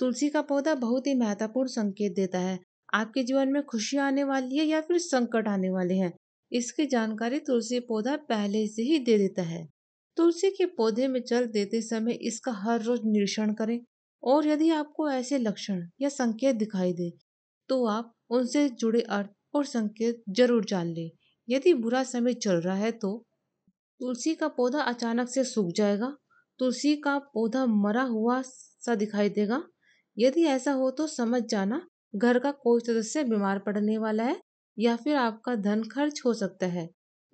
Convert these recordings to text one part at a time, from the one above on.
तुलसी का पौधा बहुत ही महत्वपूर्ण संकेत देता है आपके जीवन में खुशी आने वाली है या फिर संकट आने वाले हैं इसकी जानकारी तुलसी पौधा पहले से ही दे देता है तुलसी के पौधे में जल देते समय इसका हर रोज निरीक्षण करें और यदि आपको ऐसे लक्षण या संकेत दिखाई दे तो आप उनसे जुड़े अर्थ और संकेत जरूर जान लें यदि बुरा समय चल रहा है तो तुलसी का पौधा अचानक से सूख जाएगा तुलसी का पौधा मरा हुआ सा दिखाई देगा यदि ऐसा हो तो समझ जाना घर का कोई सदस्य बीमार पड़ने वाला है या फिर आपका धन खर्च हो सकता है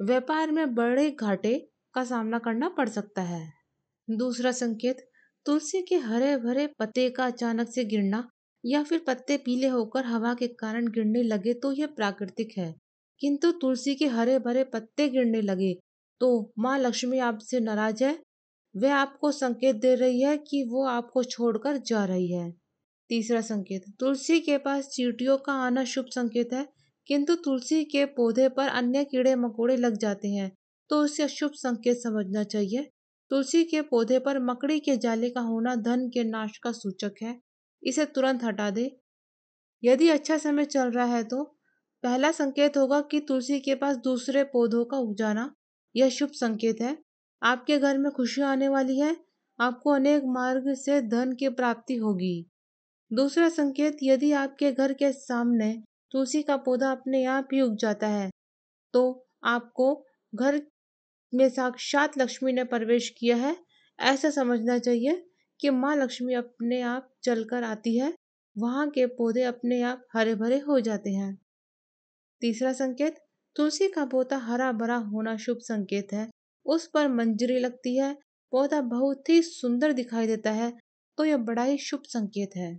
व्यापार में बड़े घाटे का सामना करना पड़ सकता है दूसरा संकेत तुलसी के हरे भरे पत्ते का अचानक से गिरना या फिर पत्ते पीले होकर हवा के कारण गिरने लगे तो यह प्राकृतिक है किंतु तुलसी के हरे भरे पत्ते गिरने लगे तो माँ लक्ष्मी आपसे नाराज है वह आपको संकेत दे रही है कि वो आपको छोड़कर जा रही है तीसरा संकेत तुलसी के पास चींटियों का आना शुभ संकेत है किंतु तुलसी के पौधे पर अन्य कीड़े मकोड़े लग जाते हैं तो उसे अशुभ संकेत समझना चाहिए तुलसी के पौधे पर मकड़ी के जाले का होना धन के नाश का सूचक है इसे तुरंत हटा दे यदि अच्छा समय चल रहा है तो पहला संकेत होगा कि तुलसी के पास दूसरे पौधों का उग जाना यह शुभ संकेत है आपके घर में खुशी आने वाली है आपको अनेक मार्ग से धन की प्राप्ति होगी दूसरा संकेत यदि आपके घर के सामने तुलसी का पौधा अपने आप ही उग जाता है तो आपको घर में साक्षात लक्ष्मी ने प्रवेश किया है ऐसा समझना चाहिए कि माँ लक्ष्मी अपने आप चल कर आती है वहाँ के पौधे अपने आप हरे भरे हो जाते हैं तीसरा संकेत तुलसी का पौधा हरा भरा होना शुभ संकेत है उस पर मंजरी लगती है पौधा बहुत ही सुंदर दिखाई देता है तो यह बड़ा ही शुभ संकेत है